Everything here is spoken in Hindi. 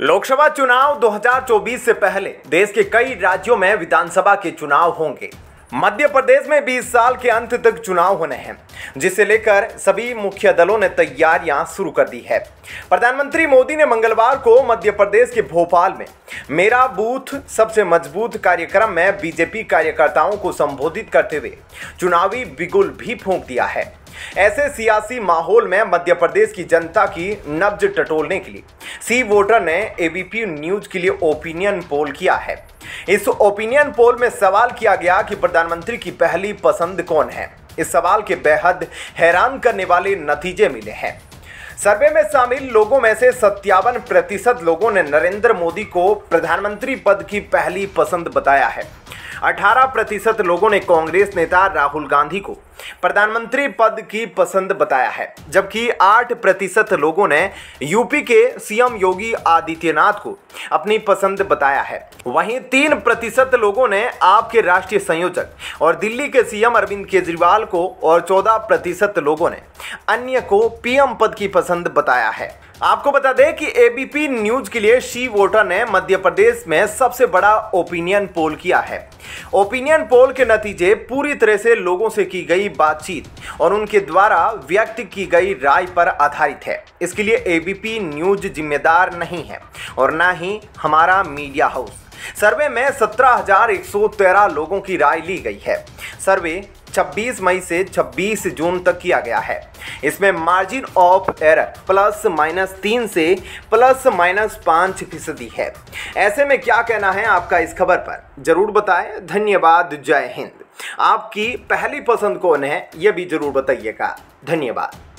लोकसभा चुनाव 2024 से पहले देश के कई राज्यों में विधानसभा के चुनाव होंगे मध्य प्रदेश में 20 साल के अंत तक चुनाव होने हैं जिसे लेकर सभी मुख्य दलों ने तैयारियां शुरू कर दी है प्रधानमंत्री मोदी ने मंगलवार को मध्य प्रदेश के भोपाल में मेरा बूथ सबसे मजबूत कार्यक्रम में बीजेपी कार्यकर्ताओं को संबोधित करते हुए चुनावी बिगुल भी फूंक दिया है ऐसे सियासी माहौल में मध्य प्रदेश की जनता की नब्ज टटोलने के लिए सी वोटर ने एबीपी न्यूज के लिए ओपिनियन पोल किया है इस ओपिनियन पोल में सवाल किया गया कि प्रधानमंत्री की पहली पसंद कौन है इस सवाल के बेहद हैरान करने वाले नतीजे मिले हैं सर्वे में शामिल लोगों में से सत्तावन प्रतिशत लोगों ने नरेंद्र मोदी को प्रधानमंत्री पद की पहली पसंद बताया है 18 प्रतिशत लोगों ने कांग्रेस नेता राहुल गांधी को प्रधानमंत्री पद की पसंद बताया है जबकि 8 प्रतिशत लोगों ने यूपी के सीएम योगी आदित्यनाथ को अपनी पसंद बताया है वहीं तीन प्रतिशत लोगों ने आपके राष्ट्रीय संयोजक और दिल्ली के सीएम अरविंद केजरीवाल को और चौदह प्रतिशत लोगों ने अन्य को पीएम पद की पसंद बताया है आपको बता दें कि एबीपी न्यूज के लिए शी वोटर ने मध्य प्रदेश में सबसे बड़ा ओपिनियन पोल किया है ओपिनियन पोल के नतीजे पूरी तरह से लोगों से की गई गई बातचीत और उनके द्वारा व्यक्त की गई राय पर आधारित है इसके लिए एबीपी न्यूज जिम्मेदार नहीं है और ना ही हमारा मीडिया हाउस सर्वे में 17,113 लोगों की राय ली गई है सर्वे 26 मई से 26 जून तक किया गया है इसमें margin of error plus minus तीन से प्लस माइनस पांच फीसदी है ऐसे में क्या कहना है आपका इस खबर पर जरूर बताएं धन्यवाद जय हिंद आपकी पहली पसंद कौन है ये भी ज़रूर बताइएगा धन्यवाद